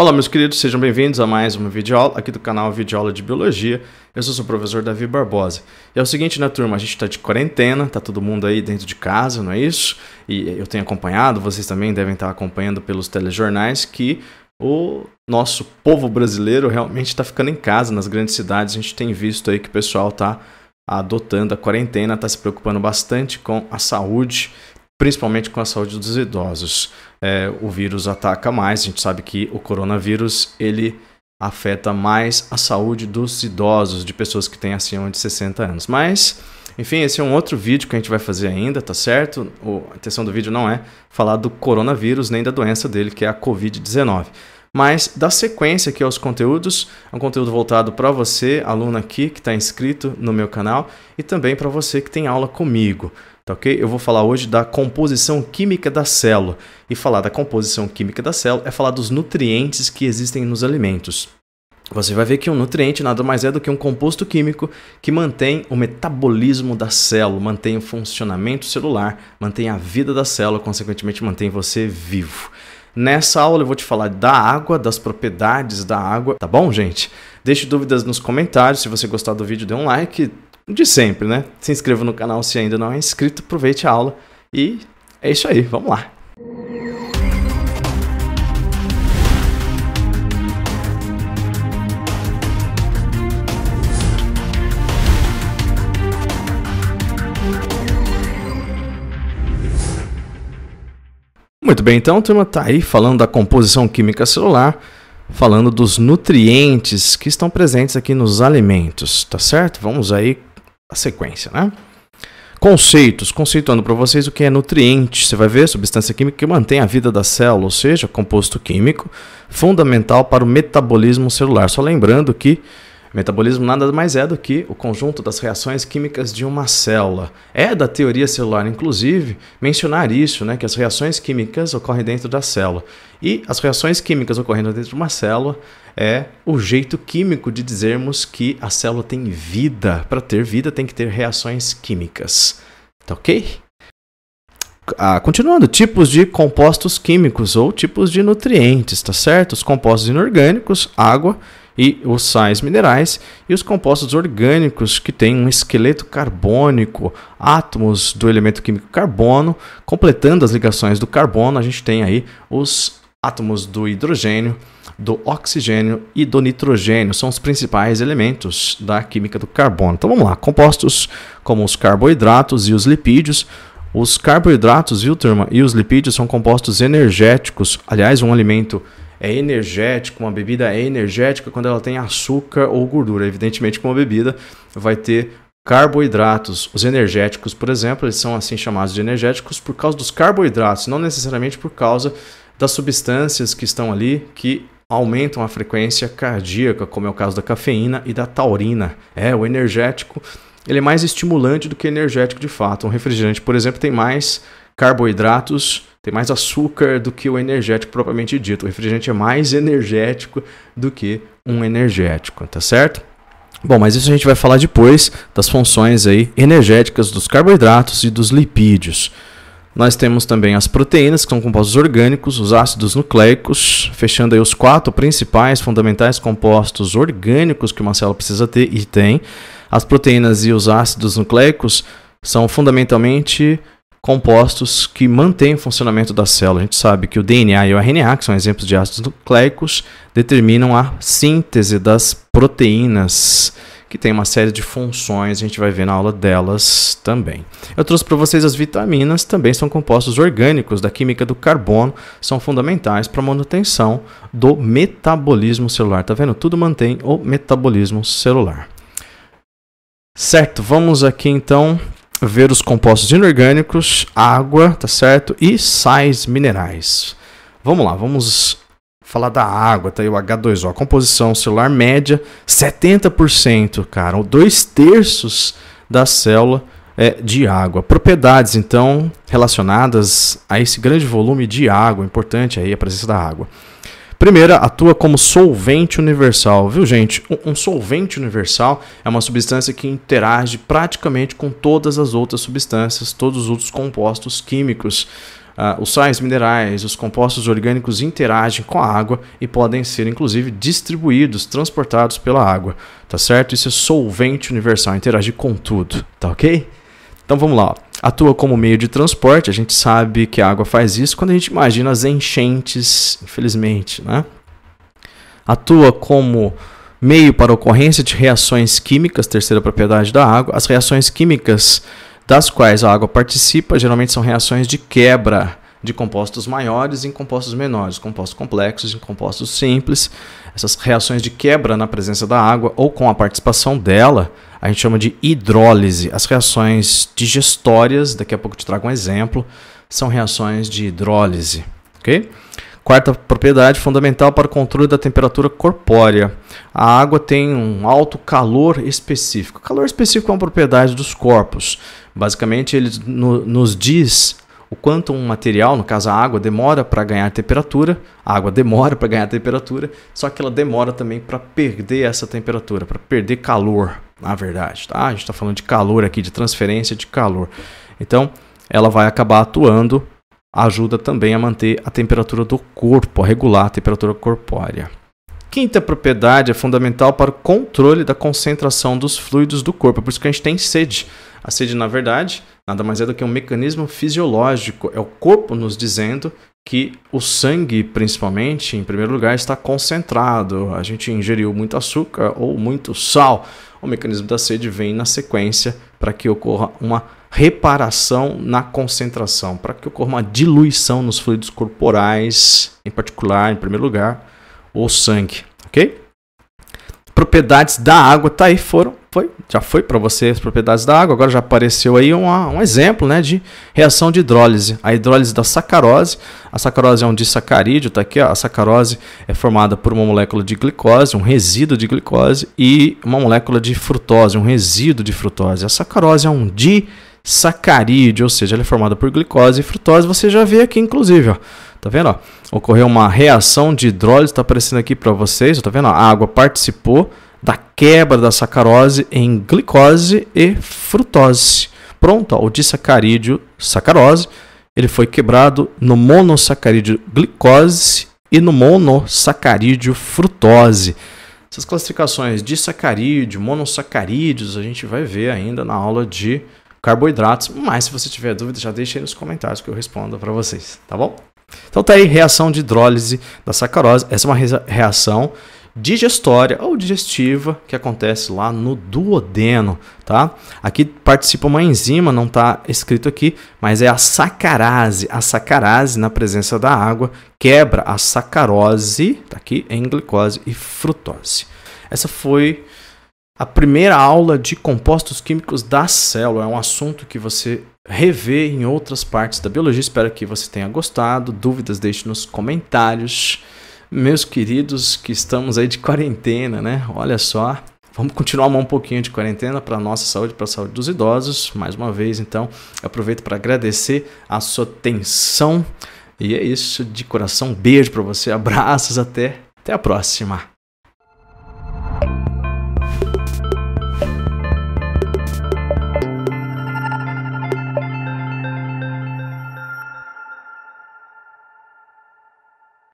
Olá meus queridos, sejam bem-vindos a mais uma videoaula aqui do canal Videoaula de Biologia. Eu sou o professor Davi Barbosa. E é o seguinte, né turma, a gente está de quarentena, tá todo mundo aí dentro de casa, não é isso? E eu tenho acompanhado, vocês também devem estar acompanhando pelos telejornais que o nosso povo brasileiro realmente está ficando em casa nas grandes cidades. A gente tem visto aí que o pessoal está adotando a quarentena, está se preocupando bastante com a saúde principalmente com a saúde dos idosos. É, o vírus ataca mais, a gente sabe que o coronavírus ele afeta mais a saúde dos idosos, de pessoas que têm acima de 60 anos. Mas, enfim, esse é um outro vídeo que a gente vai fazer ainda, tá certo? O, a intenção do vídeo não é falar do coronavírus nem da doença dele, que é a Covid-19. Mas da sequência aqui aos conteúdos, é um conteúdo voltado para você, aluno aqui que está inscrito no meu canal, e também para você que tem aula comigo tá ok? Eu vou falar hoje da composição química da célula. E falar da composição química da célula é falar dos nutrientes que existem nos alimentos. Você vai ver que um nutriente nada mais é do que um composto químico que mantém o metabolismo da célula, mantém o funcionamento celular, mantém a vida da célula, consequentemente mantém você vivo. Nessa aula eu vou te falar da água, das propriedades da água, tá bom, gente? Deixe dúvidas nos comentários. Se você gostar do vídeo, dê um like de sempre, né? Se inscreva no canal se ainda não é inscrito, aproveite a aula e é isso aí, vamos lá. Muito bem, então, turma, tá aí falando da composição química celular, falando dos nutrientes que estão presentes aqui nos alimentos, tá certo? Vamos aí a sequência, né? Conceitos, conceituando para vocês o que é nutriente. Você vai ver substância química que mantém a vida da célula, ou seja, composto químico, fundamental para o metabolismo celular. Só lembrando que Metabolismo nada mais é do que o conjunto das reações químicas de uma célula. É da teoria celular, inclusive, mencionar isso, né, que as reações químicas ocorrem dentro da célula. E as reações químicas ocorrendo dentro de uma célula é o jeito químico de dizermos que a célula tem vida. Para ter vida, tem que ter reações químicas. Tá ok? Ah, continuando, tipos de compostos químicos ou tipos de nutrientes, tá certo? Os compostos inorgânicos, água, e os sais minerais e os compostos orgânicos que têm um esqueleto carbônico, átomos do elemento químico carbono, completando as ligações do carbono, a gente tem aí os átomos do hidrogênio, do oxigênio e do nitrogênio, são os principais elementos da química do carbono. Então vamos lá, compostos como os carboidratos e os lipídios, os carboidratos, viu, turma, e os lipídios são compostos energéticos, aliás, um alimento energético é energético, uma bebida é energética quando ela tem açúcar ou gordura. Evidentemente que uma bebida vai ter carboidratos. Os energéticos, por exemplo, eles são assim chamados de energéticos por causa dos carboidratos, não necessariamente por causa das substâncias que estão ali que aumentam a frequência cardíaca, como é o caso da cafeína e da taurina. É, o energético, ele é mais estimulante do que energético de fato. Um refrigerante, por exemplo, tem mais carboidratos tem mais açúcar do que o energético propriamente dito. O refrigerante é mais energético do que um energético, tá certo? Bom, mas isso a gente vai falar depois das funções aí energéticas dos carboidratos e dos lipídios. Nós temos também as proteínas, que são compostos orgânicos, os ácidos nucleicos, fechando aí os quatro principais, fundamentais compostos orgânicos que uma célula precisa ter e tem. As proteínas e os ácidos nucleicos são fundamentalmente compostos que mantêm o funcionamento da célula. A gente sabe que o DNA e o RNA, que são exemplos de ácidos nucleicos, determinam a síntese das proteínas, que tem uma série de funções, a gente vai ver na aula delas também. Eu trouxe para vocês as vitaminas, também são compostos orgânicos da química do carbono, são fundamentais para a manutenção do metabolismo celular. Tá vendo? Tudo mantém o metabolismo celular. Certo, vamos aqui então ver os compostos inorgânicos, água, tá certo? E sais minerais. Vamos lá, vamos falar da água, tá aí o H2O. A composição celular média, 70%, cara, ou dois terços da célula é, de água. Propriedades, então, relacionadas a esse grande volume de água, importante aí a presença da água. Primeira, atua como solvente universal, viu, gente? Um, solvente universal é uma substância que interage praticamente com todas as outras substâncias, todos os outros compostos químicos. Uh, os sais minerais, os compostos orgânicos interagem com a água e podem ser, inclusive, distribuídos, transportados pela água, tá certo? Isso é solvente universal, interagir com tudo, tá ok? Então vamos lá. Ó atua como meio de transporte. A gente sabe que a água faz isso quando a gente imagina as enchentes, infelizmente, né? Atua como meio para ocorrência de reações químicas, terceira propriedade da água. As reações químicas das quais a água participa geralmente são reações de quebra de compostos maiores em compostos menores, compostos complexos em compostos simples. Essas reações de quebra na presença da água ou com a participação dela a gente chama de hidrólise. As reações digestórias, daqui a pouco te trago um exemplo, são reações de hidrólise, ok? Quarta propriedade fundamental para o controle da temperatura corpórea. A água tem um alto calor específico. calor específico é uma propriedade dos corpos. Basicamente, ele no, nos diz o quanto um material, no caso a água, demora para ganhar temperatura. A água demora para ganhar temperatura, só que ela demora também para perder essa temperatura, para perder calor na verdade, tá? A gente está falando de calor aqui, de transferência de calor. Então, ela vai acabar atuando, ajuda também a manter a temperatura do corpo, a regular a temperatura corpórea. Quinta propriedade é fundamental para o controle da concentração dos fluidos do corpo, é por isso que a gente tem sede. A sede, na verdade, nada mais é do que um mecanismo fisiológico, é o corpo nos dizendo que o sangue, principalmente, em primeiro lugar, está concentrado. A gente ingeriu muito açúcar ou muito sal. O mecanismo da sede vem na sequência para que ocorra uma reparação na concentração, para que ocorra uma diluição nos fluidos corporais, em particular, em primeiro lugar, o sangue, ok? Propriedades da água, tá aí, foram foi, já foi para você as propriedades da água. Agora já apareceu aí uma, um exemplo né, de reação de hidrólise. A hidrólise da sacarose. A sacarose é um disacarídeo, tá aqui. Ó. A sacarose é formada por uma molécula de glicose, um resíduo de glicose, e uma molécula de frutose, um resíduo de frutose. A sacarose é um disacarídeo, ou seja, ela é formada por glicose e frutose. Você já vê aqui, inclusive, ó. Tá vendo? Ocorreu uma reação de hidrólise, está aparecendo aqui para vocês. tá vendo? A água participou da quebra da sacarose em glicose e frutose. Pronto, ó, o disacarídeo sacarose ele foi quebrado no monossacarídeo glicose e no monossacarídeo frutose. Essas classificações de sacarídeo, monossacarídeos, a gente vai ver ainda na aula de carboidratos, mas se você tiver dúvida, já deixa aí nos comentários que eu respondo para vocês, tá bom? Então tá aí reação de hidrólise da sacarose. Essa é uma reação digestória ou digestiva que acontece lá no duodeno, tá? Aqui participa uma enzima, não está escrito aqui, mas é a sacarase. A sacarase, na presença da água, quebra a sacarose, tá aqui, em glicose e frutose. Essa foi a primeira aula de compostos químicos da célula. É um assunto que você revê em outras partes da biologia. Espero que você tenha gostado. Dúvidas deixe nos comentários meus queridos que estamos aí de quarentena, né? Olha só, Vamos continuar um pouquinho de quarentena para a nossa saúde, para a saúde dos idosos. Mais uma vez, então, aproveito para agradecer a sua atenção. E é isso, de coração, um beijo para você, abraços, até, até a próxima.